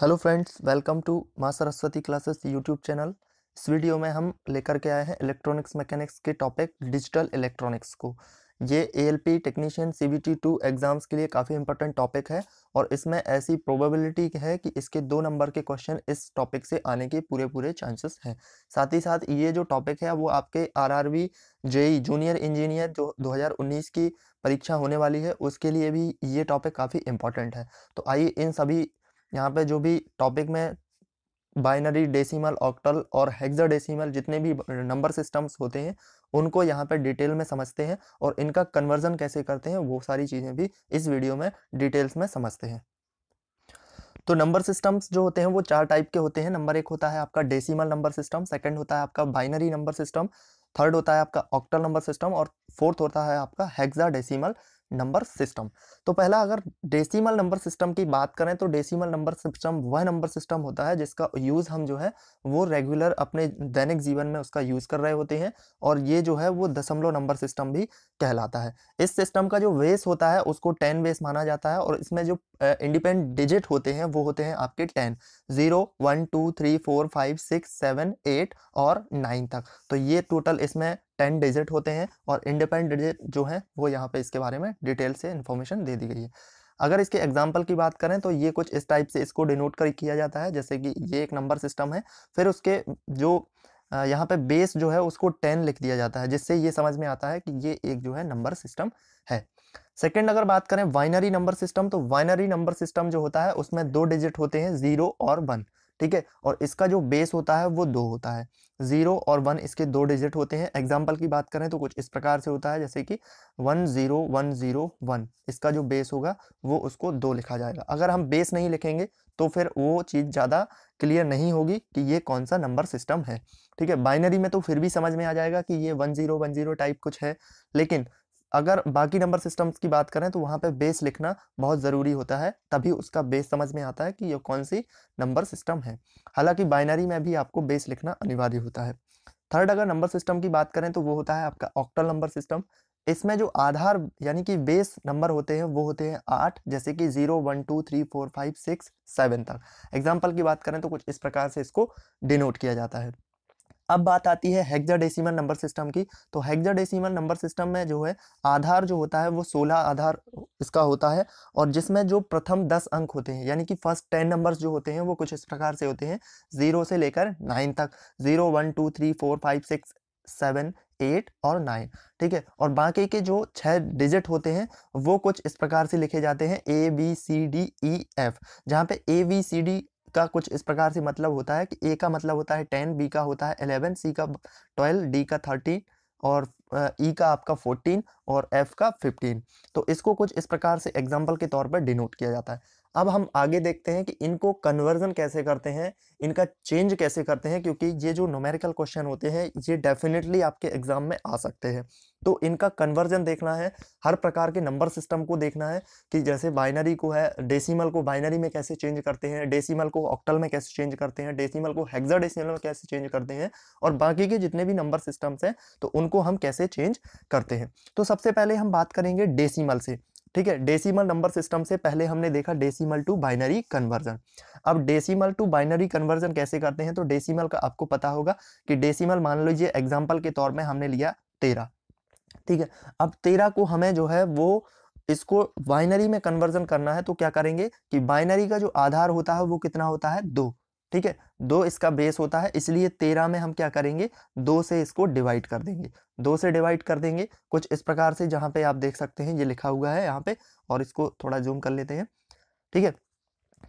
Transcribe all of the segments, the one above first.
hello friends welcome to माँ Saraswati classes YouTube channel इस video में हम लेकर के आए हैं इलेक्ट्रॉनिक्स मैकेनिक्स के टॉपिक डिजिटल इलेक्ट्रॉनिक्स को ये a technician C B T two exams के लिए काफ़ी इंपॉर्टेंट टॉपिक है और इसमें ऐसी प्रोबेबिलिटी है कि इसके दो नंबर के क्वेश्चन इस टॉपिक से आने के पूरे पूरे चांसेस हैं साथ ही साथ ये जो टॉपिक है वो आपके R R B JE junior engineer जो 2019 की परीक्षा होने वाली है उसके लिए भी ये टॉपिक काफ़ी इंपॉर्टेंट है तो आइए इन सभी यहाँ पे जो भी टॉपिक में बाइनरी डेसिमल ऑक्टल और हेक्साडेसिमल जितने भी नंबर सिस्टम्स होते हैं उनको यहाँ पे डिटेल में समझते हैं और इनका कन्वर्जन कैसे करते हैं वो सारी चीज़ें भी इस वीडियो में डिटेल्स में समझते हैं तो नंबर सिस्टम्स जो होते हैं वो चार टाइप के होते हैं नंबर एक होता है आपका डेसिमल नंबर सिस्टम सेकेंड होता है आपका बाइनरी नंबर सिस्टम थर्ड होता है आपका ऑक्टल नंबर सिस्टम और फोर्थ होता है आपका हेक्सा नंबर सिस्टम तो पहला अगर डेसिमल नंबर सिस्टम की बात करें तो डेसिमल नंबर सिस्टम वह नंबर सिस्टम होता है जिसका यूज़ हम जो है वो रेगुलर अपने दैनिक जीवन में उसका यूज़ कर रहे होते हैं और ये जो है वो दशमलव नंबर सिस्टम भी कहलाता है इस सिस्टम का जो बेस होता है उसको टेन बेस माना जाता है और इसमें जो इंडिपेंडेंट डिजिट होते हैं वो होते हैं आपके ten zero one two three four five six seven eight और नाइन तक तो ये टोटल इसमें टेन डिजिट होते हैं और इंडिपेंडेंट डिजिट जो है वो यहाँ पे इसके बारे में डिटेल से इन्फॉर्मेशन दे दी गई है अगर इसके एग्जाम्पल की बात करें तो ये कुछ इस टाइप से इसको डिनोट कर किया जाता है जैसे कि ये एक नंबर सिस्टम है फिर उसके जो यहाँ पे बेस जो है उसको टेन लिख दिया जाता है जिससे ये समझ में आता है कि ये एक जो है नंबर सिस्टम है सेकेंड अगर बात करें वाइनरी नंबर सिस्टम तो वाइनरी नंबर सिस्टम जो होता है उसमें दो डिजिट होते हैं जीरो और वन ठीक है और इसका जो बेस होता है वो दो होता है ज़ीरो और वन इसके दो डिजिट होते हैं एग्जाम्पल की बात करें तो कुछ इस प्रकार से होता है जैसे कि one zero one zero one इसका जो बेस होगा वो उसको दो लिखा जाएगा अगर हम बेस नहीं लिखेंगे तो फिर वो चीज़ ज़्यादा क्लियर नहीं होगी कि ये कौन सा नंबर सिस्टम है ठीक है बाइनरी में तो फिर भी समझ में आ जाएगा कि ये one zero one zero type कुछ है लेकिन अगर बाकी नंबर सिस्टम्स की बात करें तो वहाँ पे बेस लिखना बहुत ज़रूरी होता है तभी उसका बेस समझ में आता है कि ये कौन सी नंबर सिस्टम है हालांकि बाइनरी में भी आपको बेस लिखना अनिवार्य होता है थर्ड अगर नंबर सिस्टम की बात करें तो वो होता है आपका ऑक्टल नंबर सिस्टम इसमें जो आधार यानी कि बेस नंबर होते हैं वो होते हैं आठ जैसे कि zero one two three four five six seven तक एग्जाम्पल की बात करें तो कुछ इस प्रकार से इसको डिनोट किया जाता है अब बात आती है हेक्साडेसिमल नंबर सिस्टम की तो हेक्साडेसिमल नंबर सिस्टम में जो है आधार जो होता है वो सोलह आधार इसका होता है और जिसमें जो प्रथम दस अंक होते हैं यानी कि फर्स्ट टेन नंबर्स जो होते हैं वो कुछ इस प्रकार से होते हैं ज़ीरो से लेकर नाइन तक zero one two three four five six seven eight और नाइन ठीक है और बाकी के जो छह डिजिट होते हैं वो कुछ इस प्रकार से लिखे जाते हैं A B C D E F जहाँ पे ए बी सी डी का कुछ इस प्रकार से मतलब होता है कि ए का मतलब होता है टेन बी का होता है एलेवन सी का ट्वेल्व डी का थर्टीन और ई e का आपका फोर्टीन और एफ का फिफ्टीन तो इसको कुछ इस प्रकार से एग्जाम्पल के तौर पर डिनोट किया जाता है अब हम आगे देखते हैं कि इनको कन्वर्जन कैसे करते हैं इनका चेंज कैसे करते हैं क्योंकि ये जो नोमेरिकल क्वेश्चन होते हैं ये डेफिनेटली आपके एग्जाम में आ सकते हैं तो इनका कन्वर्जन देखना है हर प्रकार के नंबर सिस्टम को देखना है कि जैसे बाइनरी को है डेसिमल को बाइनरी में कैसे चेंज करते हैं डेसिमल को ऑक्टल में कैसे चेंज करते हैं डेसीमल को हेक्सा डेसीमल में कैसे चेंज करते हैं और बाकी के जितने भी नंबर सिस्टम्स हैं तो उनको हम कैसे चेंज करते हैं तो सबसे पहले हम बात करेंगे डेसीमल से ठीक है डेसिमल नंबर सिस्टम से पहले हमने देखा डेसिमल टू बाइनरी कन्वर्जन अब डेसिमल टू बाइनरी कन्वर्जन कैसे करते हैं तो डेसिमल का आपको पता होगा कि डेसिमल मान लीजिए एग्जाम्पल के तौर में हमने लिया तेरह ठीक है अब तेरह को हमें जो है वो इसको बाइनरी में कन्वर्जन करना है तो क्या करेंगे कि बाइनरी का जो आधार होता है वो कितना होता है दो ठीक है दो इसका बेस होता है इसलिए तेरह में हम क्या करेंगे दो से इसको डिवाइड कर देंगे दो से डिवाइड कर देंगे कुछ इस प्रकार से जहाँ पे आप देख सकते हैं ये लिखा हुआ है यहाँ पे और इसको थोड़ा जूम कर लेते हैं ठीक है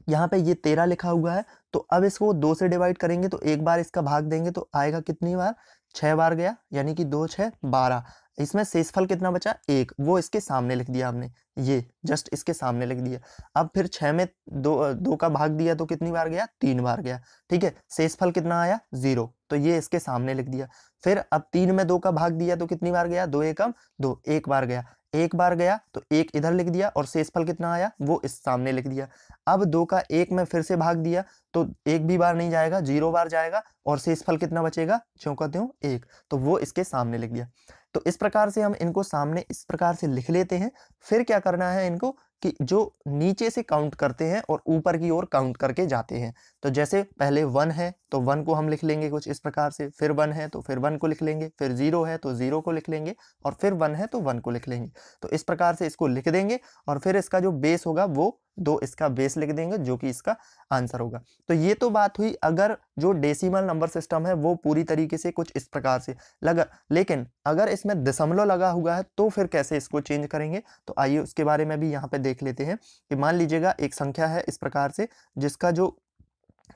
यहाँ पे ये तेरह लिखा हुआ है तो अब इसको दो से डिवाइड करेंगे तो एक बार इसका भाग देंगे तो आएगा कितनी बार छः बार गया यानी कि दो छः बारह इसमें शेषफल कितना बचा एक वो इसके सामने लिख दिया हमने ये जस्ट इसके सामने लिख दिया अब फिर छह में दो दो का भाग दिया तो कितनी बार गया तीन बार गया ठीक है शेषफल कितना आया जीरो तो ये इसके सामने लिख दिया फिर अब तीन में दो का भाग दिया तो कितनी बार गया दो एकम दो एक बार गया एक बार गया तो एक इधर लिख दिया और शेषफल कितना आया वो इस सामने लिख दिया अब दो का एक में फिर से भाग दिया तो एक भी बार नहीं जाएगा जीरो बार जाएगा और शेषफल कितना बचेगा कहते हो एक तो वो इसके सामने लिख दिया तो इस प्रकार से हम इनको सामने इस प्रकार से लिख लेते हैं फिर क्या करना है इनको कि जो नीचे से काउंट करते हैं और ऊपर की ओर काउंट करके जाते हैं तो जैसे पहले वन है तो वन को हम लिख लेंगे कुछ इस प्रकार से फिर वन है तो फिर वन को लिख लेंगे फिर ज़ीरो है तो ज़ीरो को लिख लेंगे और फिर वन है तो वन को लिख लेंगे तो इस प्रकार से इसको लिख देंगे और फिर इसका जो बेस होगा वो दो इसका बेस लिख देंगे जो कि इसका आंसर होगा तो ये तो बात हुई अगर जो डेसिमल नंबर सिस्टम है वो पूरी तरीके से कुछ इस प्रकार से लगा लेकिन अगर इसमें दशमलव लगा हुआ है तो फिर कैसे इसको चेंज करेंगे तो आइए उसके बारे में भी यहाँ पे देख लेते हैं कि मान लीजिएगा एक संख्या है इस प्रकार से जिसका जो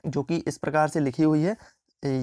जो कि इस प्रकार से लिखी हुई है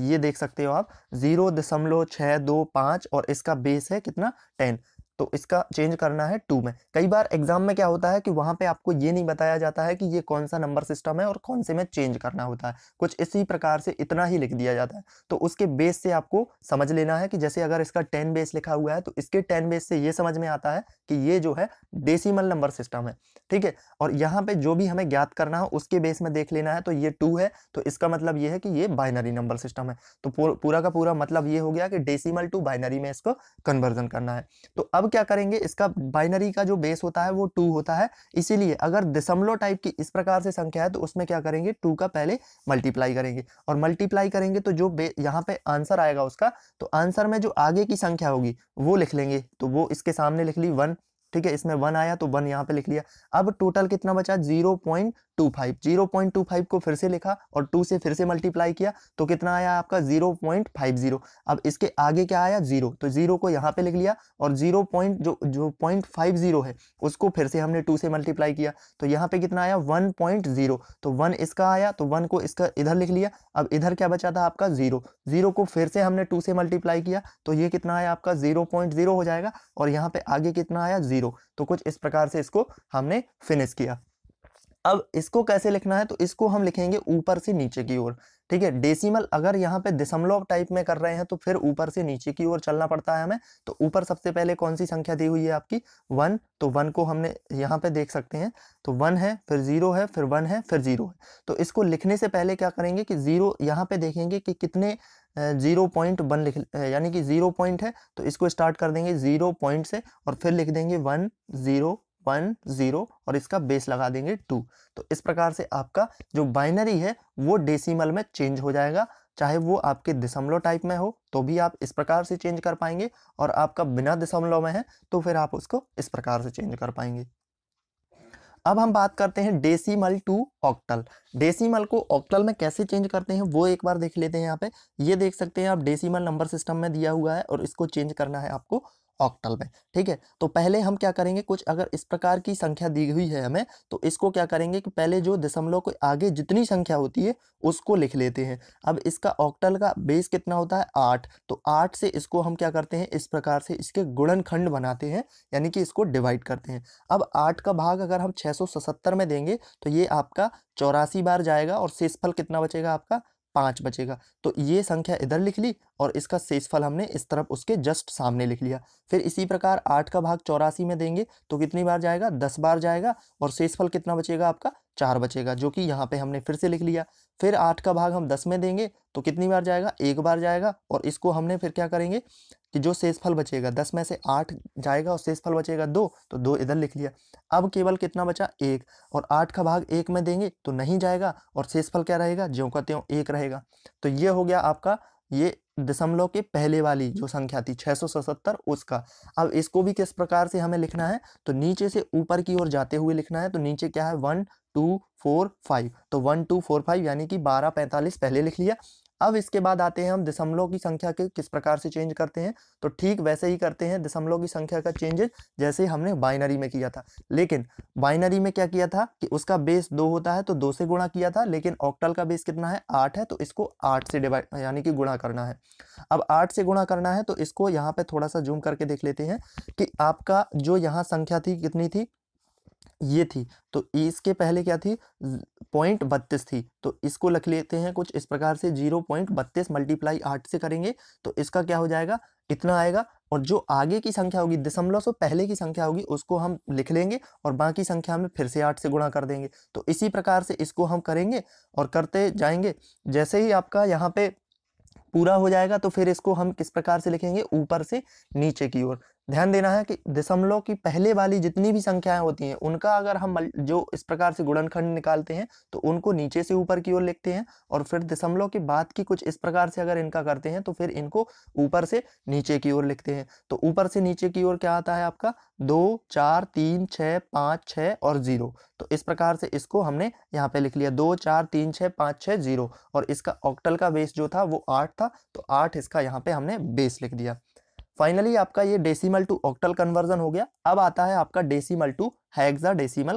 ये देख सकते हो आप जीरो दशमलव छः दो पाँच और इसका बेस है कितना टेन तो इसका चेंज करना है टू में कई बार एग्जाम में क्या होता है कि वहां पे आपको ये नहीं बताया जाता है कि ये कौन सा नंबर सिस्टम है और कौन से में चेंज करना होता है कुछ इसी प्रकार से इतना ही लिख दिया जाता है तो उसके बेस से आपको समझ लेना है कि जैसे अगर इसका टेन बेस लिखा हुआ है तो इसके टेन बेस से ये समझ में आता है कि ये जो है डेसीमल नंबर सिस्टम है ठीक है और यहाँ पे जो भी हमें ज्ञात करना हो उसके बेस में देख लेना है तो ये टू है तो इसका मतलब ये है कि ये बाइनरी नंबर सिस्टम है तो पूरा का पूरा मतलब ये हो गया कि डेसीमल टू बाइनरी में इसको कन्वर्जन करना है तो अब क्या करेंगे इसका बाइनरी का जो बेस होता है वो टू होता है इसीलिए अगर दशमलव टाइप की इस प्रकार से संख्या है तो उसमें क्या करेंगे टू का पहले मल्टीप्लाई करेंगे और मल्टीप्लाई करेंगे तो जो बे यहाँ पे आंसर आएगा उसका तो आंसर में जो आगे की संख्या होगी वो लिख लेंगे तो वो इसके सामने लिख ली वन ठीक है इसमें वन आया तो वन यहाँ पे लिख लिया अब टोटल कितना बचा zero point two five zero point two five को फिर से लिखा और टू से फिर से मल्टीप्लाई किया तो कितना आया आपका जीरो पॉइंट फाइव जीरो अब इसके आगे क्या आया जीरो तो जीरो को यहाँ पे लिख लिया और जीरो पॉइंट जो जो पॉइंट फाइव जीरो है उसको फिर से हमने टू से मल्टीप्लाई किया तो यहाँ पे कितना आया वन पॉइंट जीरो तो वन इसका आया तो वन को इसका इधर लिख लिया अब इधर क्या बचा था आपका जीरो जीरो को फिर से हमने टू से मल्टीप्लाई किया तो ये कितना आया आपका जीरो पॉइंट जीरो हो जाएगा और यहाँ पे आगे कितना आया जीरो तो कुछ इस प्रकार से इसको हमने फिनिश किया अब इसको कैसे लिखना है तो इसको हम लिखेंगे ऊपर से नीचे की ओर ठीक है डेसिमल अगर यहाँ पे दशमलव टाइप में कर रहे हैं तो फिर ऊपर से नीचे की ओर चलना पड़ता है हमें तो ऊपर सबसे पहले कौन सी संख्या दी हुई है आपकी वन तो वन को हमने यहाँ पे देख सकते हैं तो वन है फिर जीरो है फिर वन है फिर जीरो है तो इसको लिखने से पहले क्या करेंगे कि जीरो यहाँ पे देखेंगे कि कितने जीरो पॉइंट वन लिख यानी कि जीरो पॉइंट है तो इसको स्टार्ट कर देंगे जीरो पॉइंट से और फिर लिख देंगे वन जीरो वन ज़ीरो और इसका बेस लगा देंगे टू तो इस प्रकार से आपका जो बाइनरी है वो डेसिमल में चेंज हो जाएगा चाहे वो आपके दशमलव टाइप में हो तो भी आप इस प्रकार से चेंज कर पाएंगे और आपका बिना दशमलव में है तो फिर आप उसको इस प्रकार से चेंज कर पाएंगे अब हम बात करते हैं डेसिमल टू ऑक्टल डेसिमल को ऑक्टल में कैसे चेंज करते हैं वो एक बार देख लेते हैं यहाँ पे ये देख सकते हैं आप डेसिमल नंबर सिस्टम में दिया हुआ है और इसको चेंज करना है आपको ऑक्टल में ठीक है तो पहले हम क्या करेंगे कुछ अगर इस प्रकार की संख्या दी हुई है हमें तो इसको क्या करेंगे कि पहले जो दशमलव के आगे जितनी संख्या होती है उसको लिख लेते हैं अब इसका ऑक्टल का बेस कितना होता है आठ तो आठ से इसको हम क्या करते हैं इस प्रकार से इसके गुणनखंड बनाते हैं यानी कि इसको डिवाइड करते हैं अब आठ का भाग अगर हम छः में देंगे तो ये आपका चौरासी बार जाएगा और शेषफल कितना बचेगा आपका पाँच बचेगा तो ये संख्या इधर लिख ली और इसका शेषफल हमने इस तरफ उसके जस्ट सामने लिख लिया फिर इसी प्रकार आठ का भाग चौरासी में देंगे तो कितनी बार जाएगा दस बार जाएगा और शेषफल कितना बचेगा आपका चार बचेगा जो कि यहाँ पे हमने फिर से लिख लिया फिर आठ का भाग हम दस में देंगे तो कितनी बार जाएगा एक बार जाएगा और इसको हमने फिर क्या करेंगे कि जो शेषफल बचेगा दस में से आठ जाएगा और शेषफल बचेगा दो तो दो इधर लिख लिया अब केवल कितना बचा एक और आठ का भाग एक में देंगे तो नहीं जाएगा और शेषफल क्या रहेगा ज्यो का त्यों एक रहेगा तो ये हो गया आपका ये दशमलव के पहले वाली जो संख्या थी 677 उसका अब इसको भी किस प्रकार से हमें लिखना है तो नीचे से ऊपर की ओर जाते हुए लिखना है तो नीचे क्या है वन टू फोर फाइव तो वन टू फोर फाइव यानी कि बारह पैंतालीस पहले लिख लिया अब इसके बाद आते हैं हम दशमलव की संख्या के किस प्रकार से चेंज करते हैं तो ठीक वैसे ही करते हैं दशमलव की संख्या का चेंजेज जैसे हमने बाइनरी में किया था लेकिन बाइनरी में क्या किया था कि उसका बेस दो होता है तो दो से गुणा किया था लेकिन ऑक्टल का बेस कितना है आठ है तो इसको आठ से डिवाइड यानी कि गुणा करना है अब आठ से गुणा करना है तो इसको यहाँ पर थोड़ा सा जूम करके देख लेते हैं कि आपका जो यहाँ संख्या थी कितनी थी ये थी तो इसके पहले क्या थी पॉइंट बत्तीस थी तो इसको लिख लेते हैं कुछ इस प्रकार से जीरो पॉइंट बत्तीस मल्टीप्लाई आठ से करेंगे तो इसका क्या हो जाएगा इतना आएगा और जो आगे की संख्या होगी दशमलव से पहले की संख्या होगी उसको हम लिख लेंगे और बाकी संख्या में फिर से आठ से गुणा कर देंगे तो इसी प्रकार से इसको हम करेंगे और करते जाएंगे जैसे ही आपका यहाँ पे पूरा हो जाएगा तो फिर इसको हम किस प्रकार से लिखेंगे ऊपर से नीचे की ओर ध्यान देना है कि दशमलव की पहले वाली जितनी भी संख्याएं होती हैं उनका अगर हम जो इस प्रकार से गुणनखंड निकालते हैं तो उनको नीचे से ऊपर की ओर लिखते हैं और फिर दशमलव के बाद की कुछ इस प्रकार से अगर इनका करते हैं तो फिर इनको ऊपर से नीचे की ओर लिखते हैं तो ऊपर से नीचे की ओर क्या आता है आपका दो चार तीन छ पाँच छ और ज़ीरो तो इस प्रकार से इसको हमने यहाँ पे लिख लिया दो चार तीन छः पाँच छः ज़ीरो और इसका ऑक्टल का बेस जो था वो आठ था तो आठ इसका यहाँ पे हमने बेस लिख दिया फाइनली आपका ये डेसिमल टू ऑक्टल कन्वर्जन हो गया अब आता है आपका decimal to hexa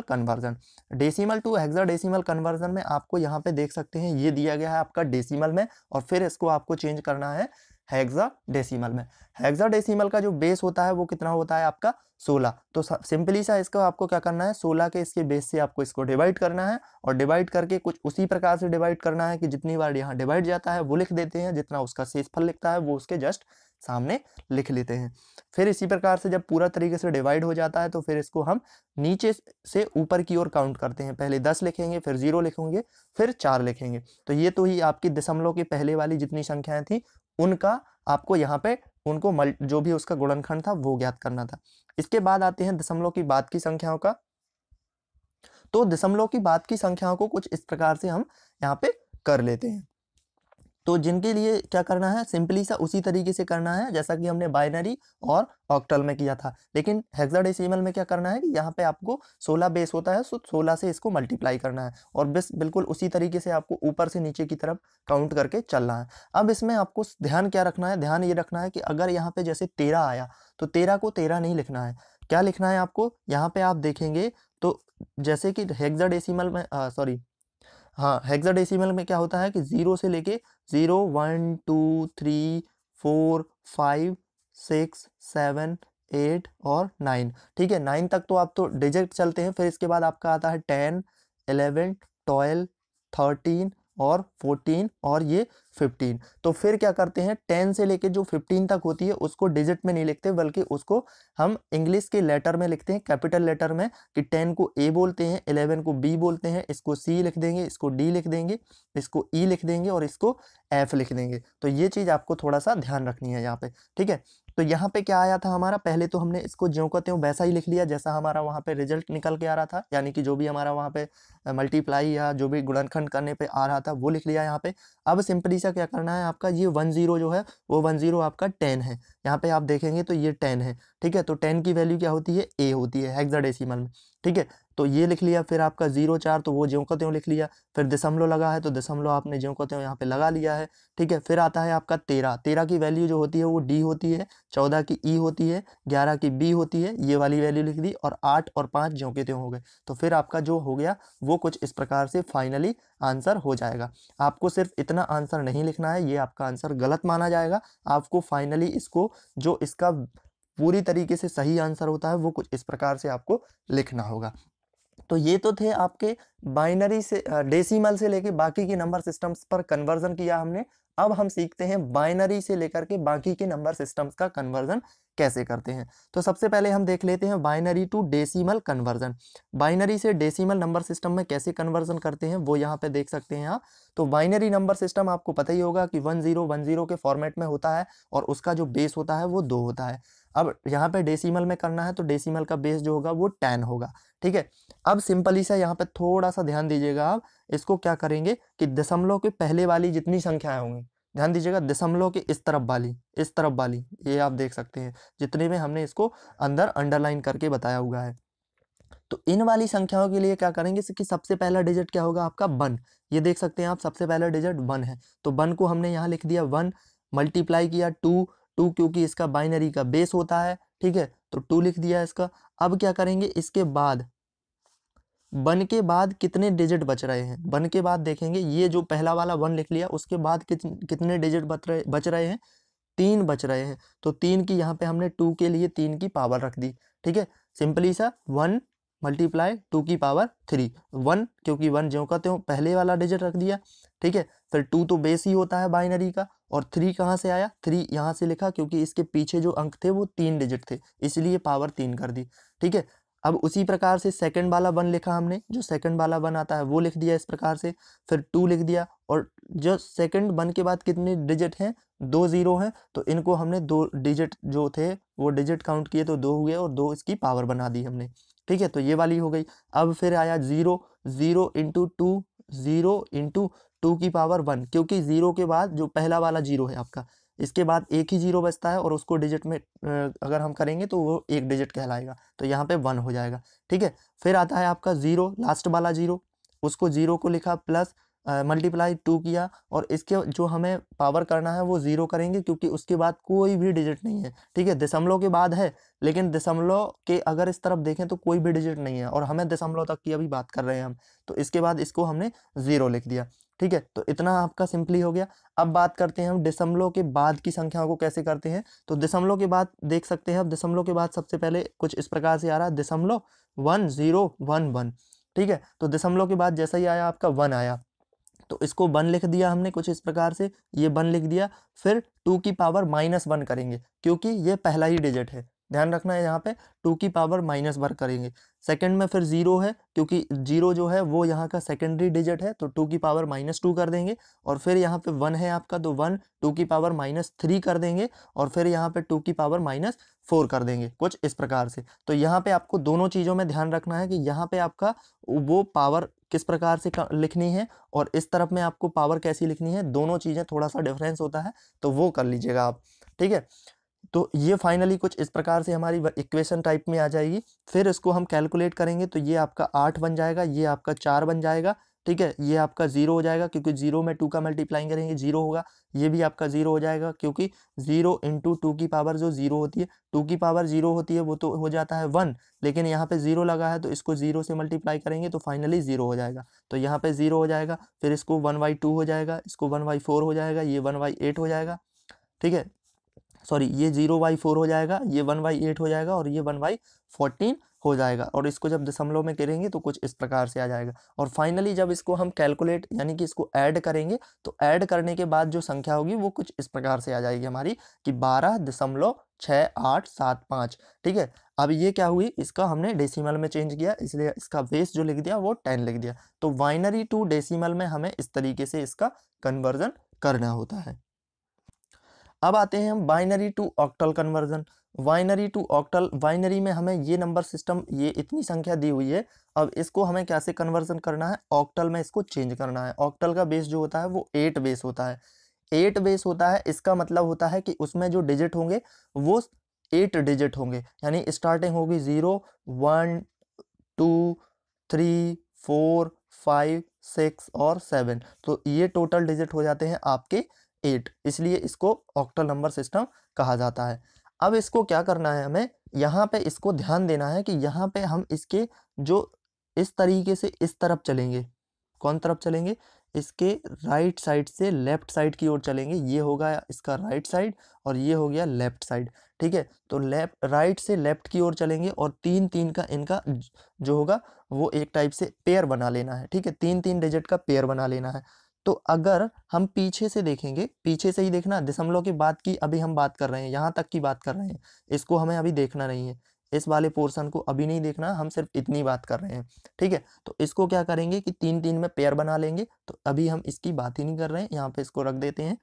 conversion decimal to hexa conversion में आपको यहाँ पे देख सकते हैं ये दिया गया है आपका डेसिमल में और फिर इसको आपको चेंज करना है हैग्जा में हैग्जा का जो बेस होता है वो कितना होता है आपका 16 तो सिंपली सा इसका आपको क्या करना है 16 के इसके बेस से आपको इसको डिवाइड करना है और डिवाइड करके कुछ उसी प्रकार से डिवाइड करना है कि जितनी बार यहाँ डिवाइड जाता है वो लिख देते हैं जितना उसका शेषफल लिखता है वो उसके जस्ट सामने लिख लेते हैं फिर इसी प्रकार से जब पूरा तरीके से डिवाइड हो जाता है तो फिर इसको हम नीचे से ऊपर की ओर काउंट करते हैं पहले दस लिखेंगे फिर जीरो लिखेंगे फिर चार लिखेंगे तो ये तो ही आपकी दशमलव के पहले वाली जितनी संख्याएं थी उनका आपको यहाँ पे उनको मल जो भी उसका गुणनखंड था वो ज्ञात करना था इसके बाद आते हैं दशमलव की बाद की संख्याओं का तो दशमलव की बाद की संख्याओं को कुछ इस प्रकार से हम यहाँ पे कर लेते हैं तो जिनके लिए क्या करना है सिंपली सा उसी तरीके से करना है जैसा कि हमने बाइनरी और ऑक्टल में किया था लेकिन हेक्साडेसिमल में क्या करना है कि यहाँ पे आपको 16 बेस होता है सो 16 से इसको मल्टीप्लाई करना है और बस बिल्कुल उसी तरीके से आपको ऊपर से नीचे की तरफ काउंट करके चलना है अब इसमें आपको ध्यान क्या रखना है ध्यान ये रखना है कि अगर यहाँ पे जैसे तेरह आया तो तेरह को तेरह नहीं लिखना है क्या लिखना है आपको यहाँ पे आप देखेंगे तो जैसे कि हेक्साडेसिमल में सॉरी हाँ हेक्साडेसिमल में क्या होता है कि ज़ीरो से लेके zero one two three four five six seven eight और नाइन ठीक है नाइन तक तो आप तो डिजिट चलते हैं फिर इसके बाद आपका आता है टेन एलेवन ट्वेल्व थर्टीन और फोर्टीन और ये फिफ्टीन तो फिर क्या करते हैं टेन से लेके जो फिफ्टीन तक होती है उसको डिजिट में नहीं लिखते बल्कि उसको हम इंग्लिश के लेटर में लिखते हैं कैपिटल लेटर में कि टेन को ए बोलते हैं इलेवन को बी बोलते हैं इसको सी लिख देंगे इसको डी लिख देंगे इसको ई e लिख देंगे और इसको एफ लिख देंगे तो ये चीज़ आपको थोड़ा सा ध्यान रखनी है यहाँ पे ठीक है तो यहाँ पे क्या आया था हमारा पहले तो हमने इसको ज्यो का त्यों वैसा ही लिख लिया जैसा हमारा वहाँ पे रिजल्ट निकल के आ रहा था यानी कि जो भी हमारा वहाँ पे मल्टीप्लाई या जो भी गुणनखंड करने पे आ रहा था वो लिख लिया यहाँ पे अब सिंपली सा क्या करना है आपका ये वन जीरो जो है वो वन जीरो आपका टेन है यहाँ पे आप देखेंगे तो ये टेन है ठीक है तो टेन की वैल्यू क्या होती है ए होती है हेक्साडेसिमल में ठीक है तो ये लिख लिया फिर आपका जीरो चार तो वो ज्यों का त्यों लिख लिया फिर दशमलव लगा है तो दशमलव आपने ज्यों का त्यों यहाँ पे लगा लिया है ठीक है फिर आता है आपका तेरह तेरह की वैल्यू जो होती है वो डी होती है चौदह की ई e होती है ग्यारह की बी होती है ये वाली वैल्यू लिख दी और आठ और पाँच ज्यों के त्यों हो गए तो फिर आपका जो हो गया वो कुछ इस प्रकार से फाइनली आंसर हो जाएगा आपको सिर्फ इतना आंसर नहीं लिखना है ये आपका आंसर गलत माना जाएगा आपको फाइनली इसको जो इसका पूरी तरीके से सही आंसर होता है वो कुछ इस प्रकार से आपको लिखना होगा तो ये तो थे आपके बाइनरी से डेसिमल से लेके बाकी के नंबर सिस्टम्स पर कन्वर्जन किया हमने अब हम सीखते हैं बाइनरी से लेकर के बाकी के नंबर सिस्टम्स का कन्वर्जन कैसे करते हैं तो सबसे पहले हम देख लेते हैं binary to decimal conversion binary से डेसिमल नंबर सिस्टम में कैसे कन्वर्जन करते हैं वो यहाँ पे देख सकते हैं आप तो बाइनरी नंबर सिस्टम आपको पता ही होगा कि वन ज़ीरो वन ज़ीरो के फॉर्मेट में होता है और उसका जो बेस होता है वो दो होता है अब यहाँ पे डेसिमल में करना है तो डेसिमल का बेस जो होगा वो टेन होगा ठीक है अब सिंपली से यहाँ पे थोड़ा सा ध्यान दीजिएगा आप इसको क्या करेंगे कि दशमलव के पहले वाली जितनी संख्याएं होंगी ध्यान दीजिएगा दशमलव के इस तरफ वाली इस तरफ वाली ये आप देख सकते हैं जितने में हमने इसको अंदर अंडरलाइन करके बताया हुआ है तो इन वाली संख्याओं के लिए क्या करेंगे कि सबसे पहला डिजिट क्या होगा आपका वन ये देख सकते हैं आप सबसे पहला डिजिट वन है तो वन को हमने यहाँ लिख दिया वन मल्टीप्लाई किया टू टू क्योंकि इसका बाइनरी का बेस होता है ठीक है तो टू लिख दिया इसका अब क्या करेंगे इसके बाद वन के बाद कितने डिजिट बच रहे हैं वन के बाद देखेंगे ये जो पहला वाला वन लिख लिया उसके बाद कितने डिजिट बच रहे बच रहे हैं तीन बच रहे हैं तो तीन की यहाँ पे हमने टू के लिए तीन की पावर रख दी ठीक है सिंपली सा वन मल्टीप्लाई टू की पावर थ्री वन क्योंकि वन जो का त्यों पहले वाला डिजिट रख दिया ठीक है फिर टू तो बेस ही होता है बाइनरी का और थ्री कहाँ से आया थ्री यहाँ से लिखा क्योंकि इसके पीछे जो अंक थे वो तीन डिजिट थे इसलिए पावर तीन कर दी ठीक है अब उसी प्रकार से सेकंड वाला वन लिखा हमने जो सेकंड वाला वन आता है वो लिख दिया इस प्रकार से फिर टू लिख दिया और जो सेकंड वन के बाद कितने डिजिट हैं दो ज़ीरो हैं तो इनको हमने दो डिजिट जो थे वो डिजिट काउंट किए तो दो हुए और दो इसकी पावर बना दी हमने ठीक है तो ये वाली हो गई अब फिर आया zero zero into two zero into two की पावर वन क्योंकि ज़ीरो के बाद जो पहला वाला ज़ीरो है आपका इसके बाद एक ही जीरो बचता है और उसको डिजिट में अगर हम करेंगे तो वो एक डिजिट कहलाएगा तो यहाँ पे वन हो जाएगा ठीक है फिर आता है आपका ज़ीरो लास्ट वाला ज़ीरो उसको ज़ीरो को लिखा प्लस मल्टीप्लाई टू किया और इसके जो हमें पावर करना है वो ज़ीरो करेंगे क्योंकि उसके बाद कोई भी डिजिट नहीं है ठीक है दशमलव के बाद है लेकिन दशमलव के अगर इस तरफ देखें तो कोई भी डिजिट नहीं है और हमें दशमलव तक की अभी बात कर रहे हैं हम तो इसके बाद इसको हमने ज़ीरो लिख दिया ठीक है तो इतना आपका सिंपली हो गया अब बात करते हैं हम दशमलव के बाद की संख्याओं को कैसे करते हैं तो दशमलव के बाद देख सकते हैं अब दशमलव के बाद सबसे पहले कुछ इस प्रकार से आ रहा है दशमलव वन ज़ीरो वन वन ठीक है तो दशमलव के बाद जैसा ही आया आपका वन आया तो इसको वन लिख दिया हमने कुछ इस प्रकार से ये वन लिख दिया फिर टू की पावर माइनस वन करेंगे क्योंकि ये पहला ही डिजिट है ध्यान रखना है यहाँ पे टू की पावर माइनस वर्क करेंगे सेकंड में फिर जीरो है क्योंकि जीरो जो है वो यहाँ का सेकेंडरी डिजिट है तो टू की पावर माइनस टू कर देंगे और फिर यहाँ पे वन है आपका तो वन टू की पावर माइनस थ्री कर देंगे और फिर यहाँ पे टू की पावर माइनस फोर कर देंगे कुछ इस प्रकार से तो यहाँ पे आपको दोनों चीज़ों में ध्यान रखना है कि यहाँ पे आपका वो पावर किस प्रकार से लिखनी है और इस तरफ में आपको पावर कैसी लिखनी है दोनों चीज़ें थोड़ा सा डिफरेंस होता है तो वो कर लीजिएगा आप ठीक है तो ये फाइनली कुछ इस प्रकार से हमारी इक्वेशन टाइप में आ जाएगी फिर इसको हम कैलकुलेट करेंगे तो ये आपका आठ बन जाएगा ये आपका चार बन जाएगा ठीक है ये आपका ज़ीरो हो जाएगा क्योंकि ज़ीरो में टू का मल्टीप्लाइंग करेंगे ज़ीरो होगा ये भी आपका ज़ीरो हो जाएगा क्योंकि ज़ीरो इंटू टू की पावर जो ज़ीरो होती है टू की पावर ज़ीरो होती है वो तो हो जाता है वन लेकिन यहाँ पे ज़ीरो लगा है तो इसको ज़ीरो से मल्टीप्लाई करेंगे तो फाइनली ज़ीरो हो जाएगा तो यहाँ पे ज़ीरो हो जाएगा फिर इसको वन बाई टू हो जाएगा इसको वन बाई फोर हो जाएगा ये वन बाई एट हो जाएगा ठीक है सॉरी ये जीरो बाई फोर हो जाएगा ये वन बाई एट हो जाएगा और ये वन बाई फोर्टीन हो जाएगा और इसको जब दशमलव में करेंगे तो कुछ इस प्रकार से आ जाएगा और फाइनली जब इसको हम कैलकुलेट यानी कि इसको ऐड करेंगे तो ऐड करने के बाद जो संख्या होगी वो कुछ इस प्रकार से आ जाएगी हमारी कि बारह दशमलव छः आठ सात पाँच ठीक है अब ये क्या हुई इसका हमने डेसिमल में चेंज किया इसलिए इसका बेस जो लिख दिया वो टेन लिख दिया तो वाइनरी टू डेसीमल में हमें इस तरीके से इसका कन्वर्जन करना होता है अब आते हैं हम binary to octal conversion binary to octal binary में हमें ये नंबर सिस्टम ये इतनी संख्या दी हुई है अब इसको हमें कैसे कन्वर्जन करना है ऑक्टल में इसको चेंज करना है ऑक्टल का बेस जो होता है वो एट बेस होता है एट बेस होता है इसका मतलब होता है कि उसमें जो डिजिट होंगे वो एट डिजिट होंगे यानी स्टार्टिंग होगी zero one two three four five six और सेवन तो ये टोटल डिजिट हो जाते हैं आपके एट इसलिए इसको ऑक्टल नंबर सिस्टम कहा जाता है अब इसको क्या करना है हमें यहाँ पे इसको ध्यान देना है कि यहाँ पे हम इसके जो इस तरीके से इस तरफ चलेंगे कौन तरफ चलेंगे इसके राइट साइड से लेफ्ट साइड की ओर चलेंगे ये होगा इसका राइट साइड और ये हो गया लेफ्ट साइड ठीक है तो लेफ्ट राइट से लेफ्ट की ओर चलेंगे और तीन तीन का इनका जो होगा वो एक टाइप से पेयर बना लेना है ठीक है तीन तीन डिजिट का पेयर बना लेना है तो अगर हम पीछे से देखेंगे पीछे से ही देखना दशमलव के बाद की अभी हम बात कर रहे हैं यहाँ तक की बात कर रहे हैं इसको हमें अभी देखना नहीं है इस वाले पोर्शन को अभी नहीं देखना हम सिर्फ इतनी बात कर रहे हैं ठीक है तो इसको क्या करेंगे कि तीन तीन में पेयर बना लेंगे तो अभी हम इसकी बात ही नहीं कर रहे हैं यहाँ पे इसको रख देते हैं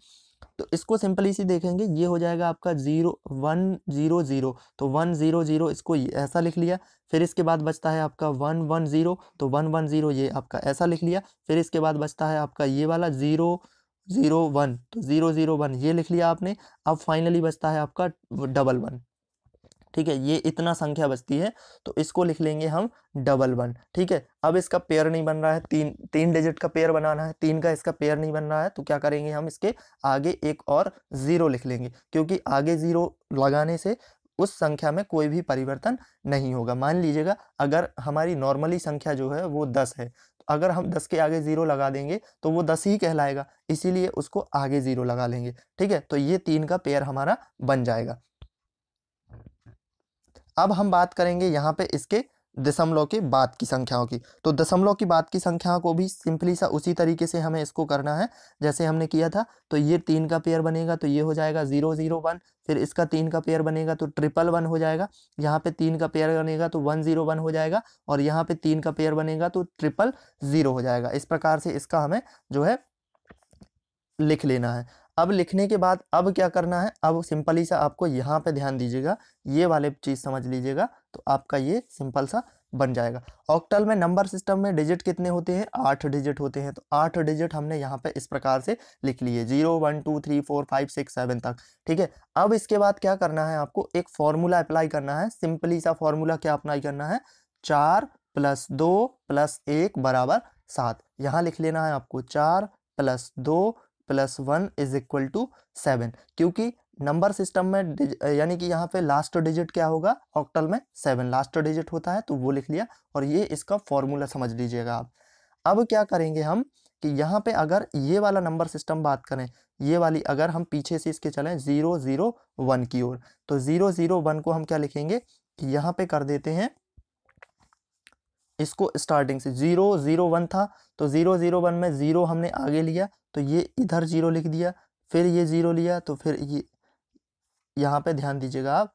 तो इसको सिंपली सी देखेंगे ये हो जाएगा आपका जीरो वन जीरो ज़ीरो तो वन ज़ीरो ज़ीरो इसको ऐसा लिख लिया फिर इसके बाद बचता है आपका वन वन ज़ीरो तो वन वन ज़ीरो ये आपका ऐसा लिख लिया फिर इसके बाद बचता है आपका ये वाला ज़ीरो ज़ीरो वन तो ज़ीरो ज़ीरो वन ये लिख लिया आपने अब फाइनली बचता है आपका डबल वन ठीक है ये इतना संख्या बचती है तो इसको लिख लेंगे हम डबल वन ठीक है अब इसका पेयर नहीं बन रहा है तीन तीन डिजिट का पेयर बनाना है तीन का इसका पेयर नहीं बन रहा है तो क्या करेंगे हम इसके आगे एक और ज़ीरो लिख लेंगे क्योंकि आगे ज़ीरो लगाने से उस संख्या में कोई भी परिवर्तन नहीं होगा मान लीजिएगा अगर हमारी नॉर्मली संख्या जो है वो दस है तो अगर हम दस के आगे ज़ीरो लगा देंगे तो वो दस ही कहलाएगा इसीलिए उसको आगे ज़ीरो लगा लेंगे ठीक है तो ये तीन का पेयर हमारा बन जाएगा अब हम बात करेंगे यहाँ पे इसके दशमलव के बाद की संख्याओं की तो दशमलव की बाद की संख्याओं को भी सिंपली सा उसी तरीके से हमें इसको करना है जैसे हमने किया था तो ये तीन का पेयर बनेगा तो ये हो जाएगा ज़ीरो ज़ीरो वन फिर इसका तीन का पेयर बनेगा तो ट्रिपल वन हो जाएगा यहाँ पे तीन का पेयर बनेगा तो वन ज़ीरो वन हो जाएगा और यहाँ पे तीन का पेयर बनेगा तो ट्रिपल ज़ीरो हो जाएगा इस प्रकार से इसका हमें जो है लिख लेना है अब लिखने के बाद अब क्या करना है अब सिंपली सा आपको यहाँ पे ध्यान दीजिएगा ये वाले चीज़ समझ लीजिएगा तो आपका ये सिंपल सा बन जाएगा ऑक्टल में नंबर सिस्टम में डिजिट कितने होते हैं आठ डिजिट होते हैं तो आठ डिजिट हमने यहाँ पे इस प्रकार से लिख लिए zero one two three four five six seven तक ठीक है अब इसके बाद क्या करना है आपको एक फॉर्मूला अप्लाई करना है सिंपली सा फॉर्मूला क्या अप्लाई करना है चार प्लस दो प्लस एक बराबर सात यहाँ लिख लेना है आपको चार प्लस दो plus one is equal to seven क्योंकि नंबर सिस्टम में यानी कि यहाँ पे लास्ट डिजिट क्या होगा ऑक्टल में सेवन लास्ट डिजिट होता है तो वो लिख लिया और ये इसका फॉर्मूला समझ लीजिएगा आप अब क्या करेंगे हम कि यहाँ पे अगर ये वाला नंबर सिस्टम बात करें ये वाली अगर हम पीछे से इसके चलें ज़ीरो ज़ीरो वन की ओर तो ज़ीरो ज़ीरो वन को हम क्या लिखेंगे यहाँ पे कर देते हैं इसको स्टार्टिंग से ज़ीरो ज़ीरो वन था तो ज़ीरो ज़ीरो वन में ज़ीरो हमने आगे लिया तो ये इधर ज़ीरो लिख दिया फिर ये ज़ीरो लिया तो फिर ये यहाँ पे ध्यान दीजिएगा आप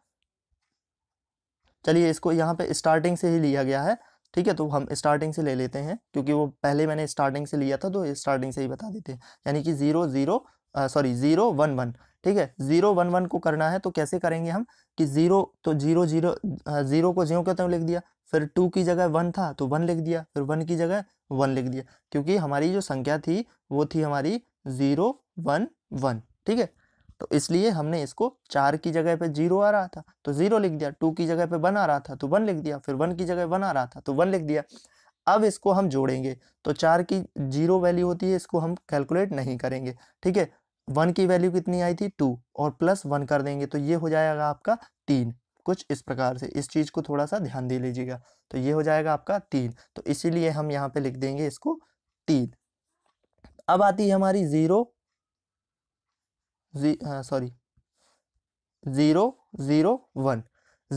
चलिए इसको यहाँ पे स्टार्टिंग से ही लिया गया है ठीक है तो हम स्टार्टिंग से ले लेते हैं क्योंकि वो पहले मैंने स्टार्टिंग से लिया था तो स्टार्टिंग से ही बता देते हैं यानी कि zero zero sorry zero one one ठीक है ज़ीरो वन वन को करना है तो कैसे करेंगे हम कि ज़ीरो तो ज़ीरो ज़ीरो ज़ीरो को जीरो कहते हैं लिख दिया फिर टू की जगह वन था तो वन लिख दिया फिर वन की जगह वन लिख दिया क्योंकि हमारी जो संख्या थी वो थी हमारी ज़ीरो वन वन ठीक है तो इसलिए हमने इसको चार की जगह पे जीरो आ रहा था तो जीरो लिख दिया टू की जगह पे वन आ रहा था तो वन लिख दिया फिर वन की जगह वन आ रहा था तो वन लिख दिया अब इसको हम जोड़ेंगे तो चार की जीरो वैल्यू होती है इसको हम कैलकुलेट नहीं करेंगे ठीक है वन की वैल्यू कितनी आई थी टू और प्लस वन कर देंगे तो ये हो जाएगा आपका तीन कुछ इस प्रकार से इस चीज़ को थोड़ा सा ध्यान दे लीजिएगा तो ये हो जाएगा आपका तीन तो इसीलिए हम यहाँ पे लिख देंगे इसको तीन अब आती है हमारी zero sorry zero zero one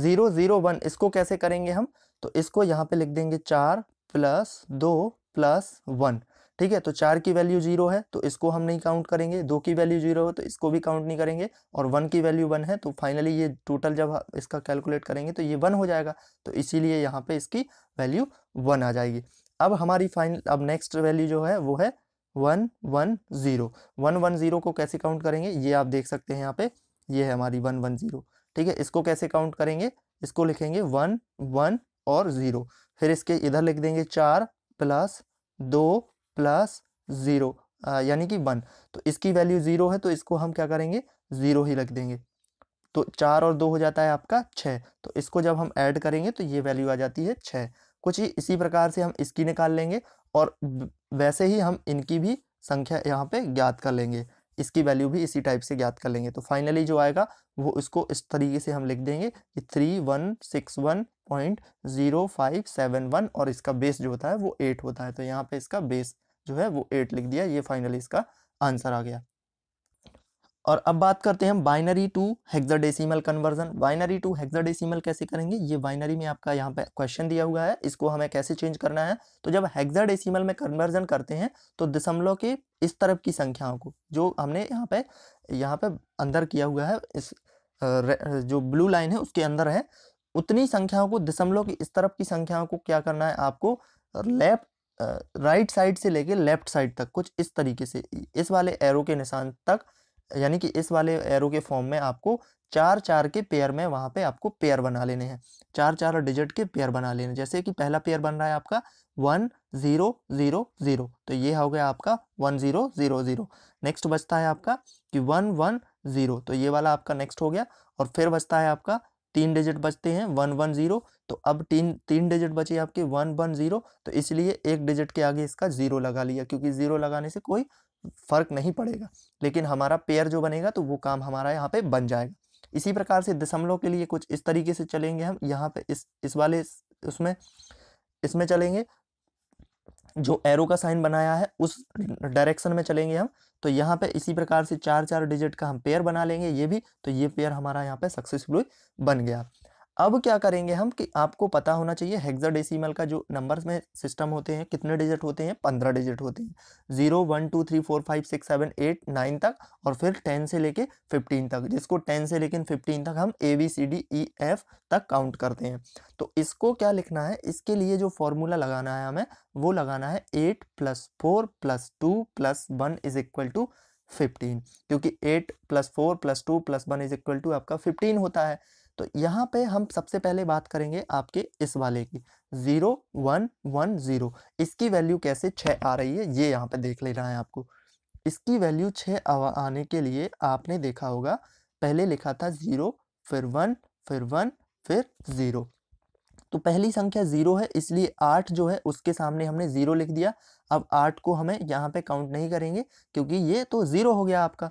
zero zero one इसको कैसे करेंगे हम तो इसको यहाँ पे लिख देंगे चार प्लस दो प्लस वन ठीक है तो चार की वैल्यू जीरो है तो इसको हम नहीं काउंट करेंगे दो की वैल्यू जीरो है तो इसको भी काउंट नहीं करेंगे और वन की वैल्यू वन है तो फाइनली ये टोटल जब हाँ, इसका कैलकुलेट करेंगे तो ये वन हो जाएगा तो इसीलिए यहाँ पे इसकी वैल्यू वन आ जाएगी अब हमारी फाइनल अब नेक्स्ट वैल्यू जो है वो है one one zero one one zero को कैसे काउंट करेंगे ये आप देख सकते हैं यहाँ पे ये है हमारी वन वन ज़ीरो ठीक है इसको कैसे काउंट करेंगे इसको लिखेंगे वन वन और ज़ीरो फिर इसके इधर लिख देंगे चार प्लस दो प्लस ज़ीरो यानी कि वन तो इसकी वैल्यू ज़ीरो है तो इसको हम क्या करेंगे ज़ीरो ही रख देंगे तो चार और दो हो जाता है आपका छः तो इसको जब हम ऐड करेंगे तो ये वैल्यू आ जाती है छः कुछ ही इसी प्रकार से हम इसकी निकाल लेंगे और वैसे ही हम इनकी भी संख्या यहाँ पे ज्ञात कर लेंगे इसकी वैल्यू भी इसी टाइप से ज्ञात कर लेंगे तो फाइनली जो आएगा वो इसको इस तरीके से हम लिख देंगे कि three one six one point zero five seven one और इसका बेस जो होता है वो एट होता है तो यहाँ पे इसका बेस जो है वो एट लिख दिया ये फाइनली इसका आंसर आ गया और अब बात करते हैं हम binary to hexadecimal conversion binary to hexadecimal कैसे करेंगे ये बाइनरी में आपका यहाँ पे क्वेश्चन दिया हुआ है इसको हमें कैसे चेंज करना है तो जब हेक्साडेसिमल में कन्वर्जन करते हैं तो दशमलव के इस तरफ की संख्याओं को जो हमने यहाँ पे यहाँ पे अंदर किया हुआ है इस जो ब्लू लाइन है उसके अंदर है उतनी संख्याओं को दशमलव की इस तरफ की संख्याओं को क्या करना है आपको लेफ्ट राइट साइड से लेके लेफ्ट साइड तक कुछ इस तरीके से इस वाले एरो के निशान तक यानी कि इस वाले एरो के फॉर्म में आपको चार चार के पेयर में वहाँ पे आपको पेयर बना लेने हैं चार चार डिजिट के पेयर बना लेने जैसे कि पहला पेयर बन रहा है आपका वन ज़ीरो ज़ीरो ज़ीरो तो ये हो गया आपका one zero zero zero next बचता है आपका कि वन वन ज़ीरो तो ये वाला आपका नेक्स्ट हो गया और फिर बचता है आपका तीन डिजिट बचते हैं वन वन ज़ीरो तो अब तीन तीन डिजिट बचे आपके वन वन ज़ीरो तो इसलिए एक डिजिट के आगे इसका ज़ीरो लगा लिया क्योंकि ज़ीरो लगाने से कोई फ़र्क नहीं पड़ेगा लेकिन हमारा पेयर जो बनेगा तो वो काम हमारा यहाँ पे बन जाएगा इसी प्रकार से दशमलव के लिए कुछ इस तरीके से चलेंगे हम यहाँ पे इस इस वाले उसमें इसमें चलेंगे जो एरो का साइन बनाया है उस डायरेक्शन में चलेंगे हम तो यहाँ पे इसी प्रकार से चार चार डिजिट का हम पेयर बना लेंगे ये भी तो ये पेयर हमारा यहाँ पे सक्सेसफुली बन गया अब क्या करेंगे हम कि आपको पता होना चाहिए हेक्साडेसिमल का जो नंबर्स में सिस्टम होते हैं कितने डिजिट होते हैं पंद्रह डिजिट होते हैं zero one two three four five six seven eight nine तक और फिर टेन से लेके फिफ्टीन तक जिसको टेन से लेकिन फिफ्टीन तक हम A B C D E F तक काउंट करते हैं तो इसको क्या लिखना है इसके लिए जो फॉर्मूला लगाना है हमें वो लगाना है eight plus four plus two plus one is equal to fifteen क्योंकि eight plus four plus two plus one is equal to आपका फिफ्टीन होता है तो यहाँ पे हम सबसे पहले बात करेंगे आपके इस वाले की ज़ीरो वन वन ज़ीरो इसकी वैल्यू कैसे छः आ रही है ये यहाँ पे देख लेना है आपको इसकी वैल्यू छः आने के लिए आपने देखा होगा पहले लिखा था ज़ीरो फिर वन फिर वन फिर ज़ीरो तो पहली संख्या ज़ीरो है इसलिए आठ जो है उसके सामने हमने ज़ीरो लिख दिया अब आठ को हमें यहाँ पे काउंट नहीं करेंगे क्योंकि ये तो ज़ीरो हो गया आपका